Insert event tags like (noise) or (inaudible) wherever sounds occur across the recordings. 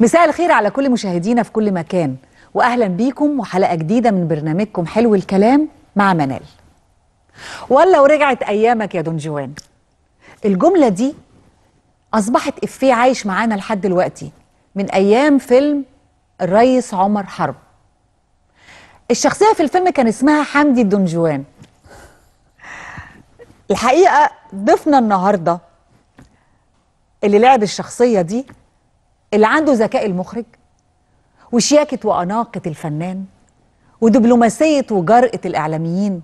مساء الخير على كل مشاهدينا في كل مكان واهلا بيكم وحلقه جديده من برنامجكم حلو الكلام مع منال ولا ورجعت ايامك يا دون جوان الجمله دي اصبحت افيه عايش معانا لحد دلوقتي من ايام فيلم الريس عمر حرب الشخصيه في الفيلم كان اسمها حمدي الدنجوان الحقيقه ضيفنا النهارده اللي لعب الشخصيه دي اللي عنده ذكاء المخرج وشياكة وأناقة الفنان ودبلوماسية وجرأة الإعلاميين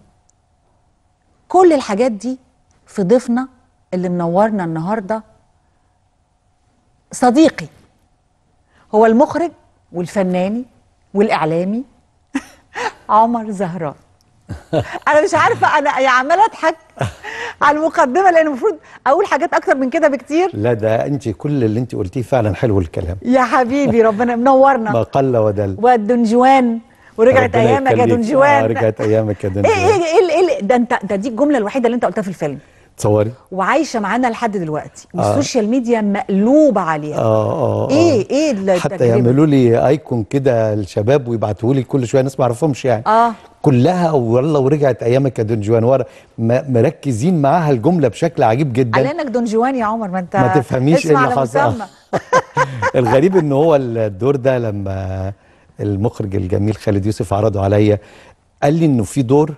كل الحاجات دي في ضيفنا اللي منورنا النهارده صديقي هو المخرج والفناني والإعلامي (laughs) عمر زهران أنا مش عارفة أنا عمالة أضحك على المقدمه لان المفروض اقول حاجات اكتر من كده بكتير لا ده انت كل اللي انت قلتيه فعلا حلو الكلام يا حبيبي (laughs) ربنا منورنا ما قل ودل والدنجوان ورجعت ايامك يا دنجوان آه رجعت ايامك يا دنجوان إيه، إيه، إيه،, ايه ايه ايه ده انت ده دي الجمله الوحيده اللي انت قلتها في الفيلم تصوري وعايشه معانا لحد دلوقتي آه. والسوشيال آه. ميديا مقلوبه عليها آه،, اه اه ايه ايه التجربه حتى يعملوا لي ايكون كده الشباب ويبعتوا لي كل شويه ناس ما اعرفهمش يعني اه كلها والله ورجعت ايامك يا دون جوان ورا مركزين معاها الجمله بشكل عجيب جدا على انك دون جوان يا عمر ما انت ما تفهميش ايه اللي حصل (laughs) الغريب ان هو الدور ده لما المخرج الجميل خالد يوسف عرضه عليا قال لي انه في دور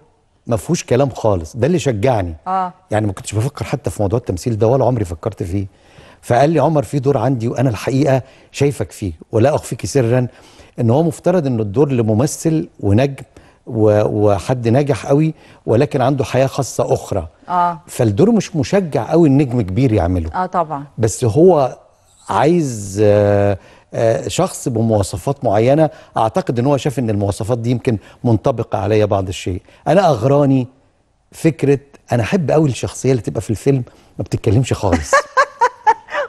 ما فيهوش كلام خالص ده اللي شجعني آه. يعني ما كنتش بفكر حتى في موضوع التمثيل ده ولا عمري فكرت فيه فقال لي عمر في دور عندي وانا الحقيقه شايفك فيه ولا اخفيك سرا ان هو مفترض ان الدور لممثل ونجم وحد ناجح قوي ولكن عنده حياه خاصه اخرى اه فالدور مش مشجع قوي النجم كبير يعمله اه طبعا بس هو عايز آه آه، شخص بمواصفات معينه اعتقد ان هو شاف ان المواصفات دي يمكن منطبقه عليا بعض الشيء انا اغراني فكره انا احب قوي الشخصيه اللي تبقى في الفيلم ما بتتكلمش خالص (laughs)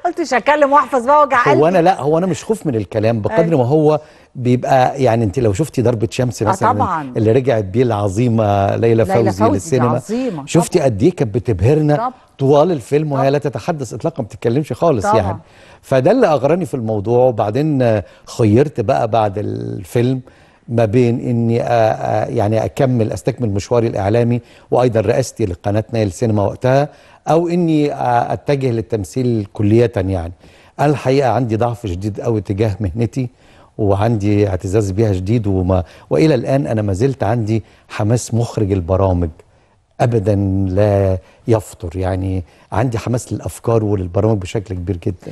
قلت مش هتكلم واحفظ بقى وجع قلبي هو انا لا هو انا مش خوف من الكلام بقدر ما هو بيبقى يعني انت لو شفتي ضربه شمس آه، مثلا طبعاً. اللي رجعت بيه العظيمه ليلى فوزي, للسينما عظيمة. شفتي قد ايه كانت بتبهرنا طوال الفيلم وهي لا تتحدث اطلاقا ما بتتكلمش خالص طبعاً. يعني فده اللي اغراني في الموضوع وبعدين خيرت بقى بعد الفيلم ما بين اني يعني اكمل استكمل مشواري الاعلامي وايضا رئاستي لقناه نايل سينما وقتها او اني اتجه للتمثيل كليه يعني الحقيقه عندي ضعف شديد قوي تجاه مهنتي وعندي اعتزاز بيها شديد وما والى الان انا ما زلت عندي حماس مخرج البرامج ابدا لا يفطر يعني عندي حماس للافكار وللبرامج بشكل كبير جدا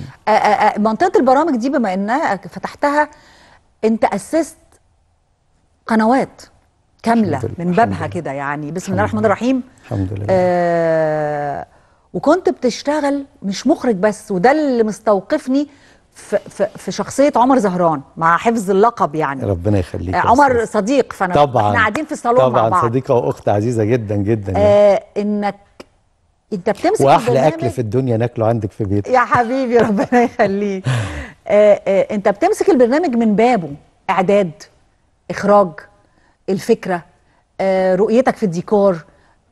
منطقه البرامج دي بما انك فتحتها انت اسست قنوات كامله من بابها كده يعني بسم الله الرحمن الرحيم الحمد لله آه وكنت بتشتغل مش مخرج بس وده اللي مستوقفني في, في, شخصيه عمر زهران مع حفظ اللقب يعني ربنا يخليك آه، عمر صديق فانا طبعا احنا قاعدين في الصالون طبعا مع بعض صديقه واخت عزيزه جدا جدا يعني. آه انك انت بتمسك واحلى اكل في الدنيا ناكله عندك في بيتك يا حبيبي ربنا يخليك آه آه انت بتمسك البرنامج من بابه اعداد اخراج الفكره آه رؤيتك في الديكور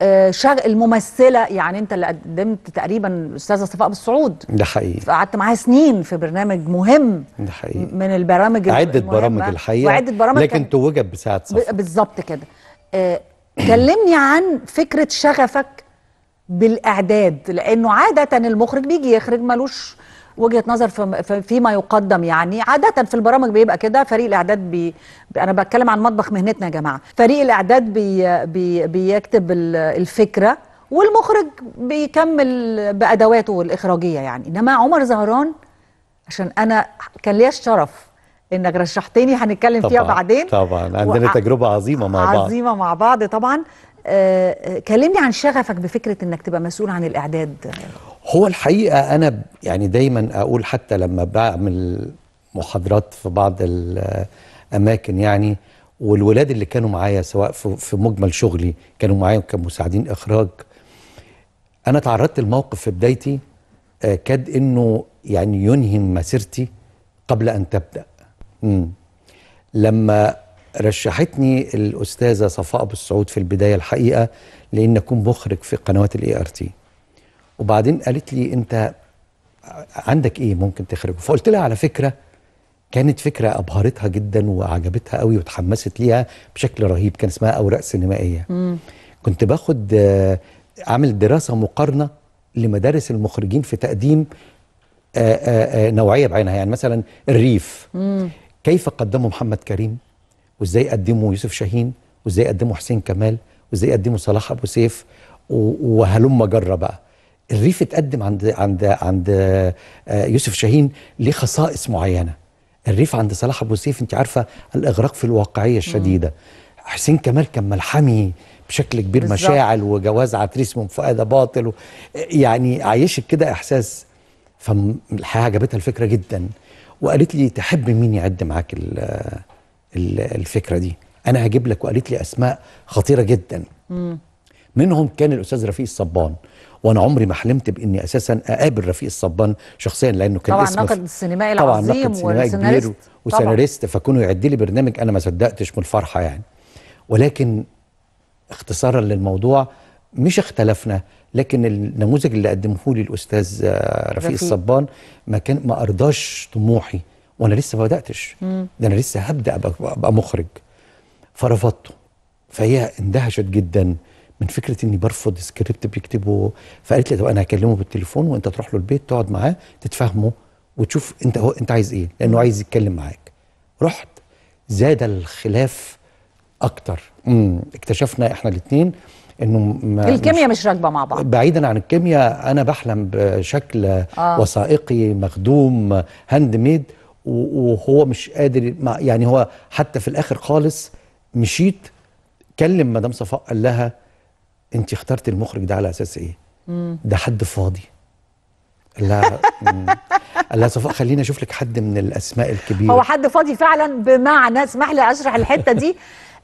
آه، شغ الممثله يعني انت اللي قدمت تقريبا استاذه صفاء بالصعود ده حقيقي قعدت معاها سنين في برنامج مهم ده حقيقي من البرامج عده برامج الحقيقه وعده برامج لكن توجت بساعه صفاء بالظبط كده آه، كلمني عن فكره شغفك بالاعداد لانه عاده المخرج بيجي يخرج ملوش وجهه نظر فيما يقدم يعني عاده في البرامج بيبقى كده فريق الاعداد بي انا بتكلم عن مطبخ مهنتنا يا جماعه فريق الاعداد بي بي بيكتب الفكره والمخرج بيكمل بادواته الاخراجيه يعني انما عمر زهران عشان انا كان ليا الشرف انك رشحتني هنتكلم فيها بعدين طبعا عندنا وع تجربه عظيمه مع بعض عظيمه مع بعض طبعا آه،, آه كلمني عن شغفك بفكره انك تبقى مسؤول عن الاعداد هو الحقيقه انا يعني دايما اقول حتى لما بعمل محاضرات في بعض الاماكن يعني والولاد اللي كانوا معايا سواء في مجمل شغلي كانوا معايا كمساعدين اخراج انا تعرضت لموقف في بدايتي آه، كاد انه يعني ينهي مسيرتي قبل ان تبدا مم. لما رشحتني الاستاذه صفاء ابو السعود في البدايه الحقيقه لان اكون مخرج في قنوات الاي ار تي وبعدين قالت لي انت عندك ايه ممكن تخرجه فقلت لها على فكره كانت فكره ابهرتها جدا وعجبتها قوي وتحمست ليها بشكل رهيب كان اسمها اوراق سينمائيه مم. كنت باخد آه، عامل دراسه مقارنه لمدارس المخرجين في تقديم آآ آه، آآ آه، نوعيه بعينها يعني مثلا الريف مم. كيف قدمه محمد كريم وازاي قدمه يوسف شاهين وازاي قدمه حسين كمال وازاي قدمه صلاح ابو سيف وهلم جره بقى الريف اتقدم عند عند عند آه، يوسف شاهين ليه خصائص معينه الريف عند صلاح ابو سيف انت عارفه الاغراق في الواقعيه الشديده حسين كمال كان ملحمي بشكل كبير بالزبط. مشاعل وجواز عتريس من فؤاده باطل يعني عايشك كده احساس فالحقيقه عجبتها الفكره جدا وقالت لي تحب مين يعد معاك الفكره دي انا هجيب لك وقالت لي اسماء خطيره جدا مم. منهم كان الاستاذ رفيق الصبان وانا عمري ما حلمت باني اساسا اقابل رفيق الصبان شخصيا لانه كان طبعا اسمه ناقد السينمائي طبعا ناقد سينمائي كبير وسيناريست فكونوا يعد لي برنامج انا ما صدقتش من الفرحه يعني ولكن اختصارا للموضوع مش اختلفنا لكن النموذج اللي قدمه لي الاستاذ رفيق, رفيق الصبان ما كان ما ارضاش طموحي وانا لسه ما بداتش ده انا لسه هبدا أبقى مخرج فرفضته فهي اندهشت جدا من فكره اني برفض سكريبت بيكتبه فقالت لي طب انا هكلمه بالتليفون وانت تروح له البيت تقعد معاه تتفاهمه وتشوف انت هو انت عايز ايه لانه عايز يتكلم معاك رحت زاد الخلاف اكتر مم. اكتشفنا احنا الاثنين انه الكيمياء مش, مش راكبه مع بعض بعيدا عن الكيمياء انا بحلم بشكل آه. وثائقي مخدوم هاند ميد وهو مش قادر يعني هو حتى في الاخر خالص مشيت كلم مدام صفاء قال لها انت اخترت المخرج ده على اساس ايه ده حد فاضي لا لا صفاء خليني اشوف لك حد من الاسماء الكبيره هو حد فاضي فعلا بمعنى اسمح لي اشرح الحته دي (laughs)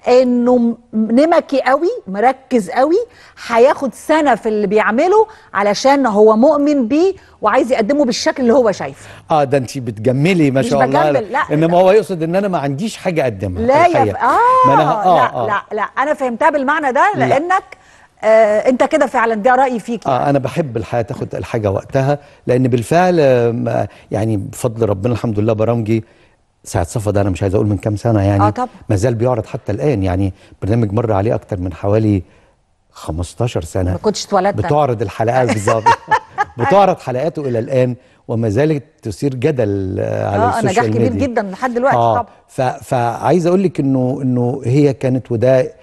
انه نمكي قوي مركز قوي هياخد سنه في اللي بيعمله علشان هو مؤمن بيه وعايز يقدمه بالشكل اللي هو شايفه اه ده انت بتجملي ما شاء الله لا. لا انما هو يقصد ان انا ما عنديش حاجه اقدمها لا يا آه, آه, آه, لا, لا آه. لا لا انا فهمتها بالمعنى ده لانك لا. آه انت كده فعلا ده رايي فيك يعني. آه انا بحب الحياه تاخد الحاجه وقتها لان بالفعل يعني بفضل ربنا الحمد لله برامجي ساعة صفا ده أنا مش عايز أقول من كام سنة يعني آه طبعا. ما زال بيعرض حتى الآن يعني برنامج مر عليه أكتر من حوالي 15 سنة ما كنتش اتولدت بتعرض الحلقات (laughs) بالظبط بتعرض حلقاته إلى الآن وما زالت تثير جدل آه، على آه السوشيال ميديا اه نجاح كبير جدا لحد دلوقتي آه طبعا فعايز أقول لك إنه إنه هي كانت وده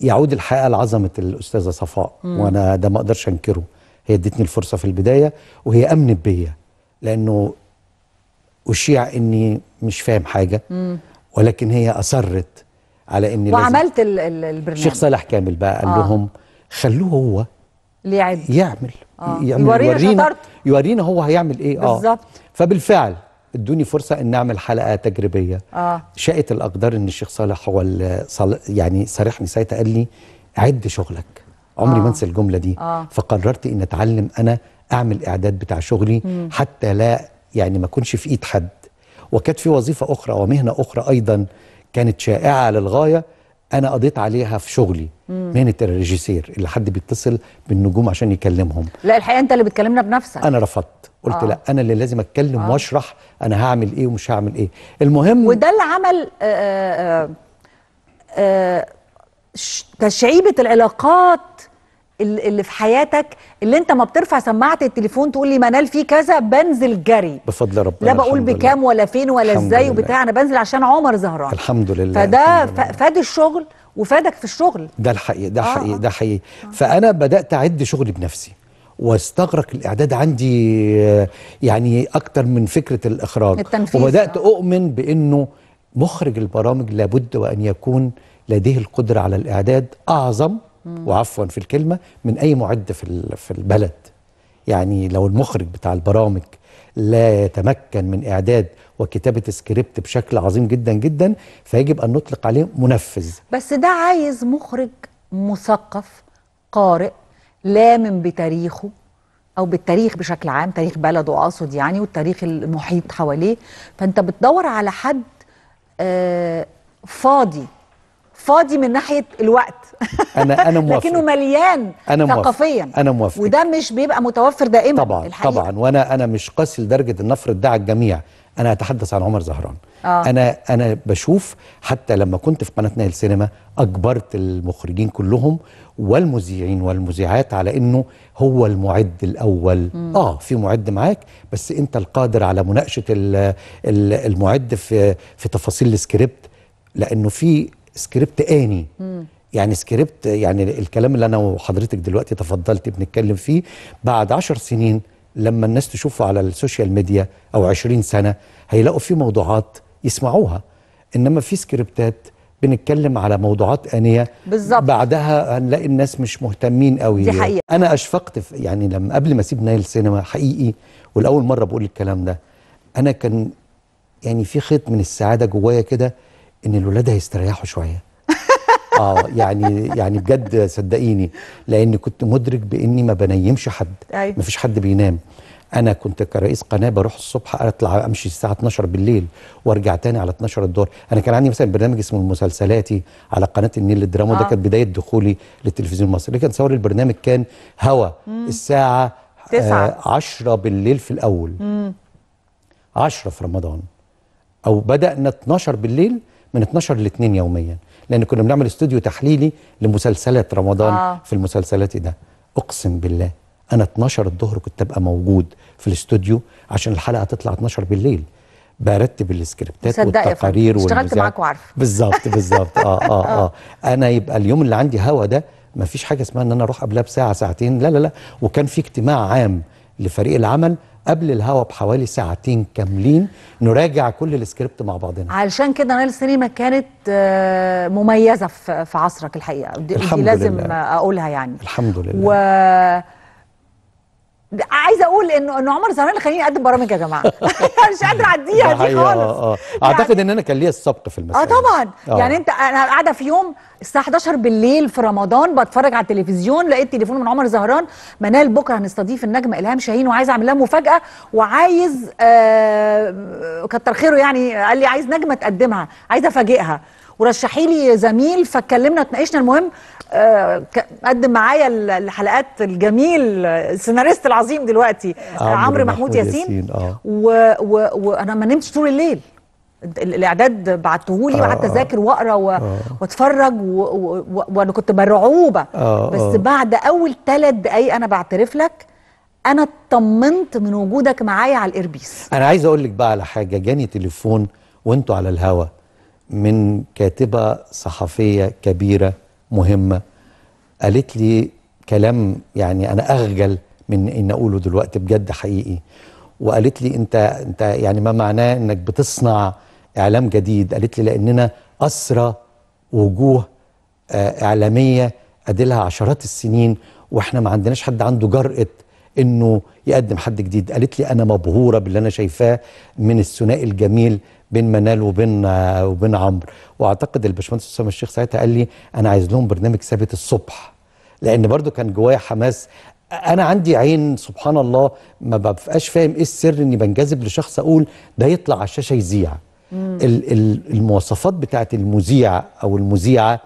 يعود الحقيقه لعظمه الاستاذه صفاء مم. وانا ده ما اقدرش انكره هي ادتني الفرصه في البدايه وهي امنت بيا لانه اشيع اني مش فاهم حاجه مم. ولكن هي اصرت على اني وعملت لازم البرنامج الشيخ صالح كامل بقى قال آه. لهم خلوه هو لعب يعمل آه. يعمل يورينا يورينا, يورينا هو هيعمل ايه بالزبط. اه بالظبط فبالفعل ادوني فرصه ان اعمل حلقه تجريبيه آه. شاءت الاقدار ان الشيخ صالح هو يعني صارحني ساعتها قال لي عد شغلك عمري آه. ما انسى الجمله دي آه. فقررت ان اتعلم انا اعمل اعداد بتاع شغلي مم. حتى لا يعني ما اكونش في ايد حد وكانت في وظيفه اخرى ومهنه اخرى ايضا كانت شائعه للغايه انا قضيت عليها في شغلي مهنه الريجيسير اللي حد بيتصل بالنجوم عشان يكلمهم لا الحقيقه انت اللي بتكلمنا بنفسك انا رفضت قلت آه. لا انا اللي لازم اتكلم آه. واشرح انا هعمل ايه ومش هعمل ايه المهم وده اللي عمل آآ آه، آآ آه، آه، تشعيبه العلاقات اللي في حياتك اللي انت ما بترفع سماعه التليفون تقول لي منال في كذا بنزل جري بفضل ربنا لا بقول بكام ولا فين ولا ازاي وبتاع انا بنزل عشان عمر زهران الحمد لله فده فاد الشغل وفادك في الشغل ده الحقيقي ده آه حقيقي ده حقيقي آه. فانا بدات اعد شغلي بنفسي واستغرق الاعداد عندي يعني اكتر من فكره الاخراج التنفيذ وبدات آه. اؤمن بانه مخرج البرامج لابد وان يكون لديه القدره على الاعداد اعظم وعفوا في الكلمه من اي معد في في البلد يعني لو المخرج بتاع البرامج لا يتمكن من اعداد وكتابه سكريبت بشكل عظيم جدا جدا فيجب ان نطلق عليه منفذ بس ده عايز مخرج مثقف قارئ لامن بتاريخه او بالتاريخ بشكل عام تاريخ بلده اقصد يعني والتاريخ المحيط حواليه فانت بتدور على حد آه فاضي فاضي من ناحيه الوقت انا انا (laughs) موافق لكنه مليان أنا موافق. ثقافيا انا موافق وده مش بيبقى متوفر دائما طبعا الحقيقة. طبعا وانا انا مش قاسي لدرجه ان افرض ده على الجميع انا اتحدث عن عمر زهران آه. انا انا بشوف حتى لما كنت في قناه نايل سينما اجبرت المخرجين كلهم والمذيعين والمذيعات على انه هو المعد الاول مم. اه في معد معاك بس انت القادر على مناقشه المعد في في تفاصيل السكريبت لانه في سكريبت اني مم. يعني سكريبت يعني الكلام اللي انا وحضرتك دلوقتي تفضلت بنتكلم فيه بعد عشر سنين لما الناس تشوفه على السوشيال ميديا او عشرين سنه هيلاقوا فيه موضوعات يسمعوها انما في سكريبتات بنتكلم على موضوعات انيه بالزبط. بعدها هنلاقي الناس مش مهتمين قوي دي حقيقة. انا اشفقت في يعني لما قبل ما اسيب نايل سينما حقيقي والاول مره بقول الكلام ده انا كان يعني في خيط من السعاده جوايا كده ان الولاد هيستريحوا شويه (laughs) اه يعني يعني بجد صدقيني لان كنت مدرك باني ما بنيمش حد أيوة. ما فيش حد بينام انا كنت كرئيس قناه بروح الصبح اطلع امشي الساعه 12 بالليل وارجع تاني على 12 الدور انا كان عندي مثلا برنامج اسمه مسلسلاتي على قناه النيل الدراما آه. ده كانت بدايه دخولي للتلفزيون المصري كان صور البرنامج كان هوا الساعه 9 10 آه بالليل في الاول 10 في رمضان او بدانا 12 بالليل من 12 ل 2 يوميا لان كنا بنعمل استوديو تحليلي لمسلسلات رمضان آه. في المسلسلات إيه ده اقسم بالله انا 12 الظهر كنت ابقى موجود في الاستوديو عشان الحلقه تطلع 12 بالليل برتب السكريبتات والتقارير اشتغلت معاك وعارفه (laughs) بالظبط بالظبط آه،, آه, اه اه انا يبقى اليوم اللي عندي هوا ده ما فيش حاجه اسمها ان انا اروح قبلها بساعه ساعتين لا لا لا وكان في اجتماع عام لفريق العمل قبل الهوا بحوالي ساعتين كاملين نراجع كل السكريبت مع بعضنا علشان كده نايل سينما كانت آه، مميزه في عصرك الحقيقه دي, الحمد دي لازم لله. اقولها يعني الحمد لله و... عايزه اقول انه ان عمر زهران اللي خليني اقدم برامج يا جماعه (laughs) مش قادره اعديها دي خالص آه آه. اعتقد يعني... ان انا كان ليا السبق في المساله اه طبعا آه. يعني انت انا قاعده في يوم الساعه 11 بالليل في رمضان بتفرج على التلفزيون لقيت تليفون من عمر زهران منال بكره هنستضيف النجمه الهام شاهين وعايز اعمل لها مفاجاه وعايز آه كتر خيره يعني قال لي عايز نجمه تقدمها عايز افاجئها ورشحي لي زميل فاتكلمنا اتناقشنا المهم آه، قدم معايا الحلقات الجميل السيناريست العظيم دلوقتي عمرو آه، محمود ياسين آه. وانا ما نمتش طول الليل الاعداد بعته لي وقعدت اذاكر واقرا واتفرج وانا كنت مرعوبه بس بعد اول ثلاث دقائق انا بعترف لك انا اطمنت من وجودك معايا على الاربيس انا عايز اقول لك بقى على حاجه جاني تليفون وانتوا على الهوا من كاتبة صحفية كبيرة مهمة قالت لي كلام يعني أنا أخجل من إن أقوله دلوقتي بجد حقيقي وقالت لي أنت أنت يعني ما معناه إنك بتصنع إعلام جديد قالت لي لأننا أسرى وجوه آه، إعلامية أدلها عشرات السنين وإحنا ما عندناش حد عنده جرأة انه يقدم حد جديد قالت لي انا مبهوره باللي انا شايفاه من الثنائي الجميل بين منال وبين آه، وبين عمرو واعتقد الباشمهندس اسامه الشيخ ساعتها قال لي انا عايز لهم برنامج ثابت الصبح لان برضو كان جوايا حماس انا عندي عين سبحان الله ما ببقاش فاهم ايه السر اني بنجذب لشخص اقول ده يطلع على الشاشه يذيع المواصفات بتاعه المذيع او المذيعه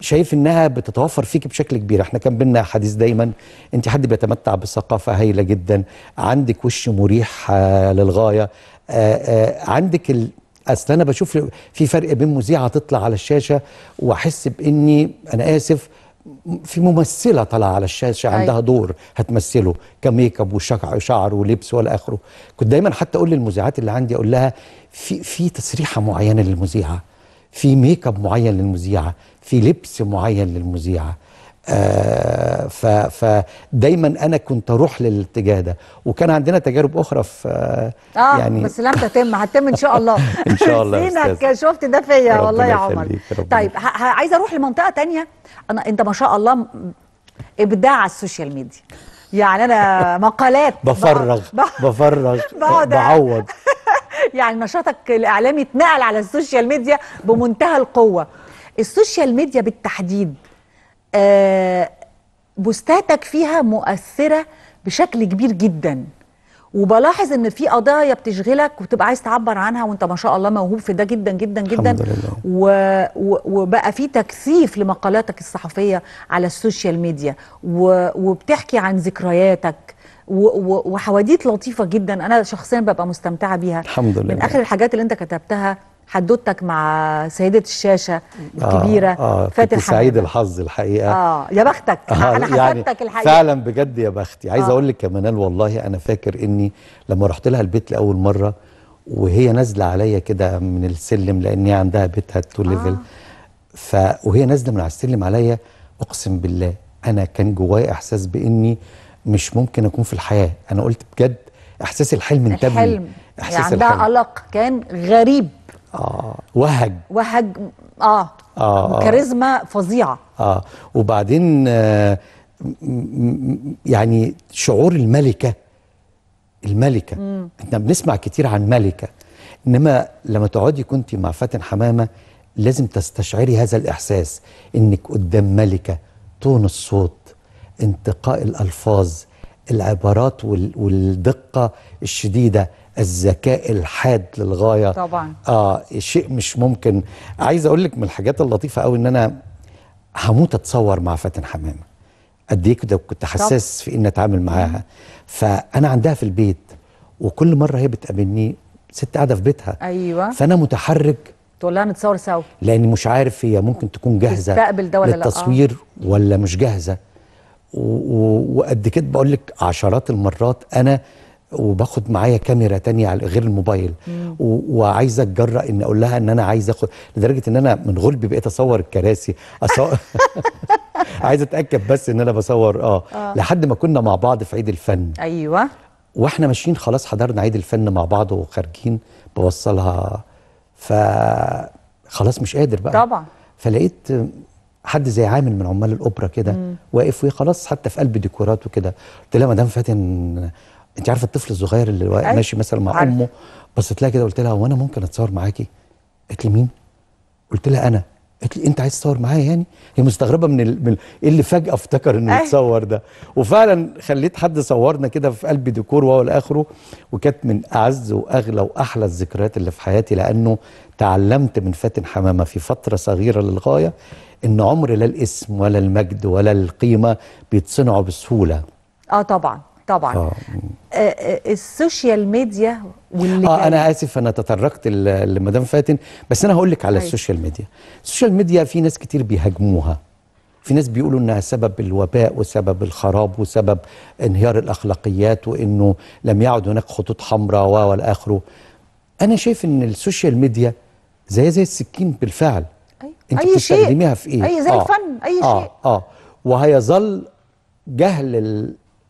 شايف انها بتتوفر فيك بشكل كبير احنا كان بينا حديث دايما انت حد بيتمتع بثقافه هايله جدا عندك وش مريح آه، للغايه آه، آه، عندك ال... اصل انا بشوف في فرق بين مذيعه تطلع على الشاشه واحس باني انا اسف في ممثله طالعه على الشاشه عندها دور هتمثله كميك اب وشعر ولبس والى اخره كنت دايما حتى اقول للمذيعات اللي عندي اقول لها في في تسريحه معينه للمذيعه في ميك اب معين للمذيعه في لبس معين للمذيعه آه فدايما انا كنت اروح للاتجاه ده وكان عندنا تجارب اخرى في آه, يعني بس لم تتم هتتم ان شاء الله (laughs) ان شاء الله (laughs) سينك شفت ده فيا والله يا عمر طيب عايزه اروح لمنطقه تانية انا انت ما شاء الله ابداع على السوشيال ميديا يعني انا (laughs) مقالات بفرغ بفرغ بعوض يعني نشاطك الاعلامي اتنقل على السوشيال ميديا بمنتهى القوه السوشيال ميديا بالتحديد آه، بوستاتك فيها مؤثره بشكل كبير جدا وبلاحظ ان في قضايا بتشغلك وتبقى عايز تعبر عنها وانت ما شاء الله موهوب في ده جدا جدا جدا الحمد لله. و... و... وبقى في تكثيف لمقالاتك الصحفيه على السوشيال ميديا و... وبتحكي عن ذكرياتك و... و... وحواديت لطيفه جدا انا شخصيا ببقى مستمتعه بيها الحمد لله من اخر الحاجات اللي انت كتبتها حدوتك مع سيدة الشاشة الكبيرة آه آه فاتن سعيد الحظ الحقيقة اه يا بختك (laughs) آه أنا يعني حسدتك الحقيقة فعلا بجد يا بختي عايز آه أقول لك يا منال والله أنا فاكر إني لما رحت لها البيت لأول مرة وهي نازلة عليا كده من السلم لأن هي عندها بيتها تو ليفل آه ف وهي نازلة من على السلم عليا أقسم بالله أنا كان جوايا إحساس بإني مش ممكن أكون في الحياة أنا قلت بجد إحساس الحلم انتبه الحلم يعني عندها قلق كان غريب اه وهج وهج آه،, اه اه كاريزما فظيعه اه وبعدين آه يعني شعور الملكه الملكه مم. احنا بنسمع كتير عن ملكه انما لما تقعدي كنت مع فاتن حمامه لازم تستشعري هذا الاحساس انك قدام ملكه تون الصوت انتقاء الالفاظ العبارات والدقه الشديده الذكاء الحاد للغايه طبعا اه شيء مش ممكن عايز اقول لك من الحاجات اللطيفه قوي ان انا هموت اتصور مع فاتن حمامه قد ايه كده كنت حساس في ان اتعامل معاها فانا عندها في البيت وكل مره هي بتقابلني ست قاعده في بيتها ايوه فانا متحرك تقول لها نتصور سوا لاني مش عارف هي ممكن تكون جاهزه تستقبل ده ولا للتصوير لا. للتصوير ولا مش جاهزه وقد كده بقول لك عشرات المرات انا وباخد معايا كاميرا تانية غير الموبايل وعايزه اتجرأ ان اقول لها ان انا عايز اخد لدرجه ان انا من غلبي بقيت اصور الكراسي اصور (laughs) عايز اتاكد بس ان انا بصور اه, آه. لحد ما كنا مع بعض في عيد الفن ايوه واحنا ماشيين خلاص حضرنا عيد الفن مع بعض وخارجين بوصلها ف خلاص مش قادر بقى طبعا فلقيت حد زي عامل من عمال الاوبرا كده واقف وخلاص حتى في قلب ديكورات وكده قلت لها مدام فاتن انت عارفه الطفل الصغير اللي واقف أيوة، ماشي مثلا مع عارف. امه بصيت لها كده قلت لها هو انا ممكن اتصور معاكي قالت لي مين قلت لها انا قالت لي انت عايز تتصور معايا يعني هي مستغربه من, ايه اللي فجاه افتكر انه أيوة. يتصور ده وفعلا خليت حد صورنا كده في قلب ديكور وهو لاخره وكانت من اعز واغلى واحلى الذكريات اللي في حياتي لانه تعلمت من فاتن حمامه في فتره صغيره للغايه ان عمر لا الاسم ولا المجد ولا القيمه بيتصنعوا بسهوله اه طبعا طبعا آه. آه،, آه. السوشيال ميديا واللي آه انا اسف انا تطرقت لمدام فاتن بس انا هقول لك على هاي. طيب. السوشيال ميديا السوشيال ميديا في ناس كتير بيهاجموها في ناس بيقولوا انها سبب الوباء وسبب الخراب وسبب انهيار الاخلاقيات وانه لم يعد هناك خطوط حمراء والاخره انا شايف ان السوشيال ميديا زي زي السكين بالفعل أي. انت أي بتستخدميها شيء. في ايه اي زي آه. الفن اي آه. شيء اه اه وهيظل جهل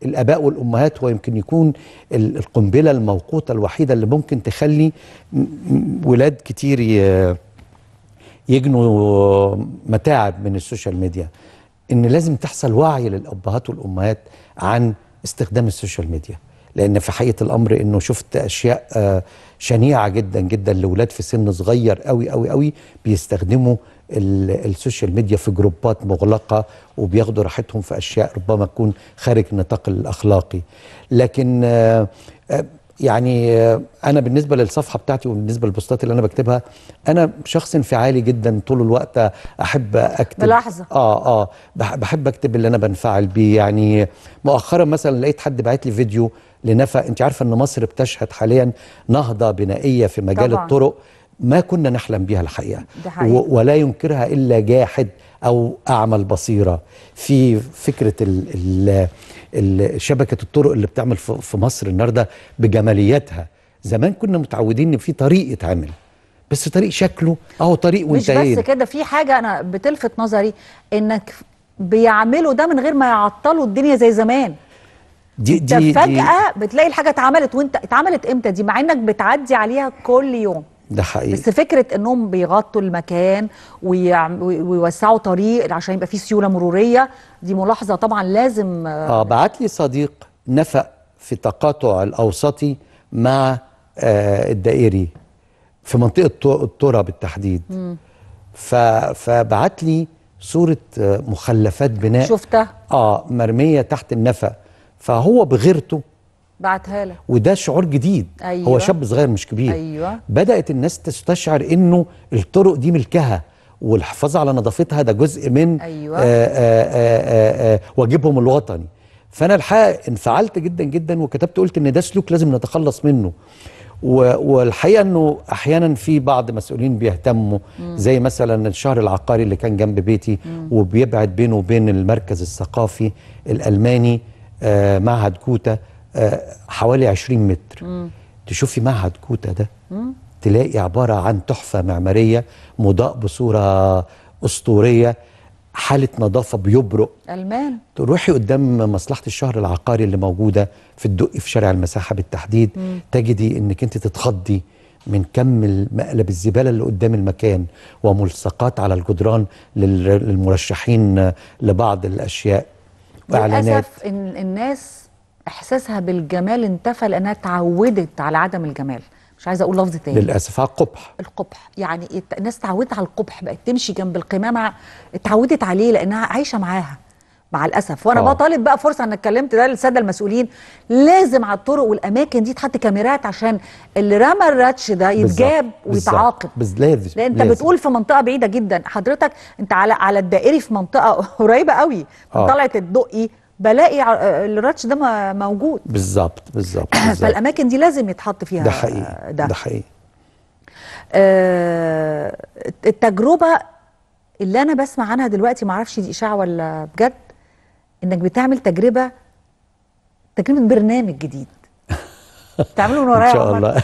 الاباء والامهات هو يمكن يكون القنبله الموقوته الوحيده اللي ممكن تخلي ولاد كتير يجنوا متاعب من السوشيال ميديا ان لازم تحصل وعي للابهات والامهات عن استخدام السوشيال ميديا لان في حقيقه الامر انه شفت اشياء آه، شنيعه جدا جدا لاولاد في سن صغير قوي قوي قوي بيستخدموا السوشيال ميديا في جروبات مغلقة وبياخدوا راحتهم في أشياء ربما تكون خارج النطاق الأخلاقي لكن آه، آه، يعني آه، أنا بالنسبة للصفحة بتاعتي وبالنسبة للبوستات اللي أنا بكتبها أنا شخص انفعالي جدا طول الوقت أحب أكتب بلحظة آه آه بحب أكتب اللي أنا بنفعل بيه يعني مؤخرا مثلا لقيت حد بعت لي فيديو لنفق أنت عارفة أن مصر بتشهد حاليا نهضة بنائية في مجال طبعا. الطرق ما كنا نحلم بها الحقيقة ولا ينكرها إلا جاحد أو أعمى البصيرة في فكرة ال ال شبكة الطرق اللي بتعمل في مصر النهاردة بجمالياتها زمان كنا متعودين إن في طريق يتعمل بس طريق شكله أو طريق وانتهينا مش بس كده في حاجة أنا بتلفت نظري إنك بيعملوا ده من غير ما يعطلوا الدنيا زي زمان دي دي فجأة بتلاقي الحاجة اتعملت وانت اتعملت امتى دي مع انك بتعدي عليها كل يوم ده حقيقي بس فكره انهم بيغطوا المكان ويوسعوا طريق عشان يبقى فيه سيوله مروريه دي ملاحظه طبعا لازم اه بعت لي صديق نفق في تقاطع الاوسطي مع آه الدائري في منطقه الترى بالتحديد ف... فبعت لي صوره آه، مخلفات بناء شفتها اه مرميه تحت النفق فهو بغيرته بعتها لك وده شعور جديد أيوة. هو شاب صغير مش كبير أيوة. بدأت الناس تستشعر انه الطرق دي ملكها والحفاظ على نظافتها ده جزء من أيوة. آآ آه، آآ آه، آآ آه، واجبهم الوطني فانا الحقيقه انفعلت جدا جدا وكتبت قلت ان ده سلوك لازم نتخلص منه والحقيقه انه احيانا في بعض مسؤولين بيهتموا زي مثلا الشهر العقاري اللي كان جنب بيتي وبيبعد بينه وبين المركز الثقافي الالماني معهد كوتا آه، حوالي 20 متر مم. تشوفي معهد كوتا ده مم. تلاقي عبارة عن تحفة معمارية مضاء بصورة أسطورية حالة نظافة بيبرق ألمان تروحي قدام مصلحة الشهر العقاري اللي موجودة في الدقي في شارع المساحة بالتحديد مم. تجدي إنك أنت تتخضي من كم مقلب الزبالة اللي قدام المكان وملصقات على الجدران للمرشحين لبعض الأشياء للأسف إن الناس احساسها بالجمال انتفى لانها اتعودت على عدم الجمال مش عايزه اقول لفظ تاني للاسف على القبح القبح يعني الناس اتعودت على القبح بقت تمشي جنب القمامه اتعودت عليه لانها عايشه معاها مع الاسف وانا آه. بطالب بقى فرصه انا اتكلمت ده للساده المسؤولين لازم على الطرق والاماكن دي تحط كاميرات عشان اللي رمى الراتش ده يتجاب ويتعاقب لازم لان انت لازم. بتقول في منطقه بعيده جدا حضرتك انت على على الدائري في منطقه قريبه قوي آه. طلعت الدقي بلاقي آه، الراتش ده موجود بالظبط (coughs) بالظبط فالاماكن دي لازم يتحط فيها ده حقيقي ده, ده حقيقي آه التجربه اللي انا بسمع عنها دلوقتي ما اعرفش دي اشاعه ولا بجد انك بتعمل تجربه تجربه برنامج جديد تعمله من (laughs) ورايا ان شاء الله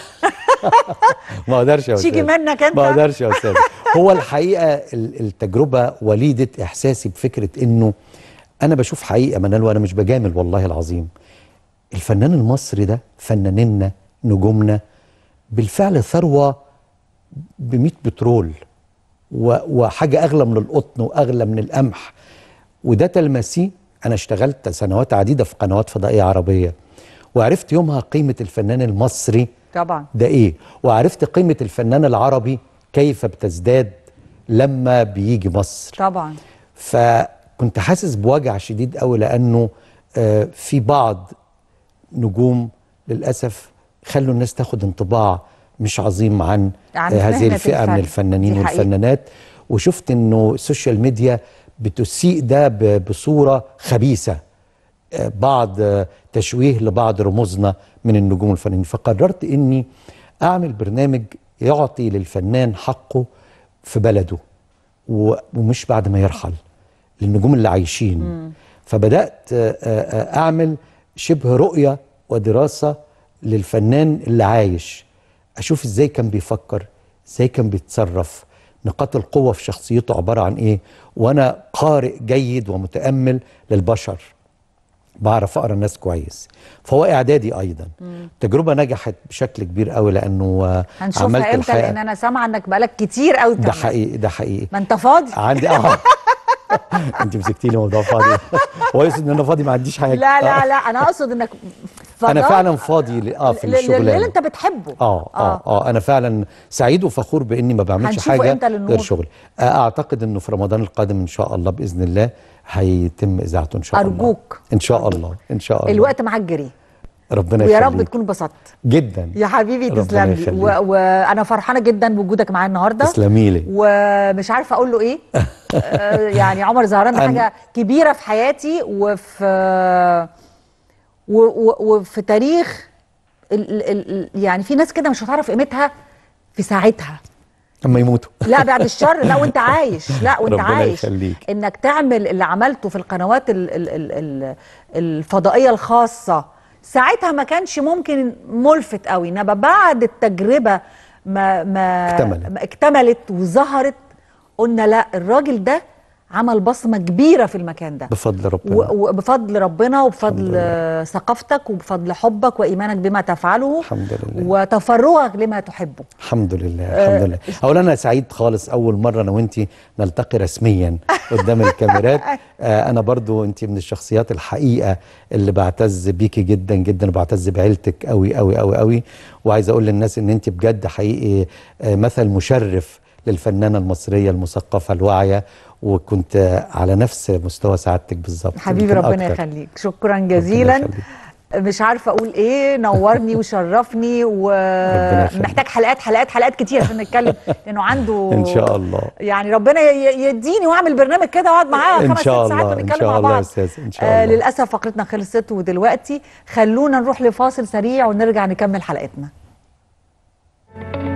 (laughs) ما اقدرش يا (laughs) استاذ تيجي منك انت ما اقدرش يا استاذ هو الحقيقه التجربه وليده احساسي بفكره انه انا بشوف حقيقه منال وانا مش بجامل والله العظيم الفنان المصري ده فناننا نجومنا بالفعل ثروه ب 100 بترول وحاجه اغلى من القطن واغلى من القمح وده تلمسيه انا اشتغلت سنوات عديده في قنوات فضائيه عربيه وعرفت يومها قيمه الفنان المصري طبعا ده ايه وعرفت قيمه الفنان العربي كيف بتزداد لما بيجي مصر طبعا ف كنت حاسس بوجع شديد قوي لانه آه، في بعض نجوم للاسف خلوا الناس تاخد انطباع مش عظيم عن, آه، هذه الفئه من الفنانين والفنانات وشفت انه السوشيال ميديا بتسيء ده بصوره خبيثه آه، بعض تشويه لبعض رموزنا من النجوم والفنانين فقررت اني اعمل برنامج يعطي للفنان حقه في بلده ومش بعد ما يرحل للنجوم اللي عايشين مم. فبدات آه، آه، آه، اعمل شبه رؤيه ودراسه للفنان اللي عايش اشوف ازاي كان بيفكر ازاي كان بيتصرف نقاط القوة في شخصيته عبارة عن إيه وأنا قارئ جيد ومتأمل للبشر بعرف أقرأ الناس كويس فهو إعدادي أيضا مم. تجربة نجحت بشكل كبير قوي لأنه عملت الحقيقة إمتى لأن أنا سامعة إنك بقالك كتير قوي ده حقيقي ده حقيقي ما أنت فاضي عندي آه (laughs) انت مسكتي لي موضوع فاضي هو يقصد ان انا فاضي ما عنديش حاجه لا لا لا انا آه. اقصد انك فضل انا فعلا فاضي اه في الشغل اللي يعني. انت بتحبه آه،, آه, اه اه انا فعلا سعيد وفخور باني ما بعملش حاجه غير شغل آه، اعتقد انه في رمضان القادم ان شاء الله باذن الله هيتم اذاعته ان شاء أرجوك. الله ارجوك ان شاء الله ان شاء الله الوقت معاك جري ربنا يخليك ويا رب تكون انبسطت جدا يا حبيبي تسلم وانا و... فرحانه جدا بوجودك معايا النهارده تسلمي لي ومش عارفه اقول له ايه آه، يعني عمر زهران ده (laughs) حاجه كبيره في حياتي وفي و... و... وفي تاريخ ال... ال... يعني في ناس كده مش هتعرف قيمتها في ساعتها لما يموتوا لا بعد الشر لا وانت (laughs) عايش لا وانت عايش يخليك. انك تعمل اللي عملته في القنوات ال... ال... ال... الفضائيه الخاصه ساعتها ما كانش ممكن ملفت قوي انما بعد التجربه ما ما اكتملت, ما اكتملت وظهرت قلنا لا الراجل ده عمل بصمه كبيره في المكان ده بفضل ربنا وبفضل ربنا وبفضل ثقافتك وبفضل حبك وايمانك بما تفعله الحمد لله وتفرغك لما تحبه الحمد لله الحمد لله آه، اولا انا سعيد خالص اول مره انا وانت نلتقي رسميا (laughs) قدام الكاميرات آه، انا برضو انت من الشخصيات الحقيقه اللي بعتز بيكي جدا جدا وبعتز بعيلتك قوي قوي قوي قوي وعايز اقول للناس ان انت بجد حقيقي آه، مثل مشرف للفنانه المصريه المثقفه الواعيه وكنت على نفس مستوى سعادتك بالظبط حبيبي ربنا يخليك شكرا جزيلا مش عارفه اقول ايه نورني وشرفني ومحتاج حلقات حلقات حلقات كتير عشان نتكلم لانه عنده (laughs) ان شاء الله يعني ربنا يديني واعمل برنامج كده واقعد معاه خمس ست ساعات ونتكلم مع بعض ان شاء الله ان شاء آه، الله آه للاسف فقرتنا خلصت ودلوقتي خلونا نروح لفاصل سريع ونرجع نكمل حلقتنا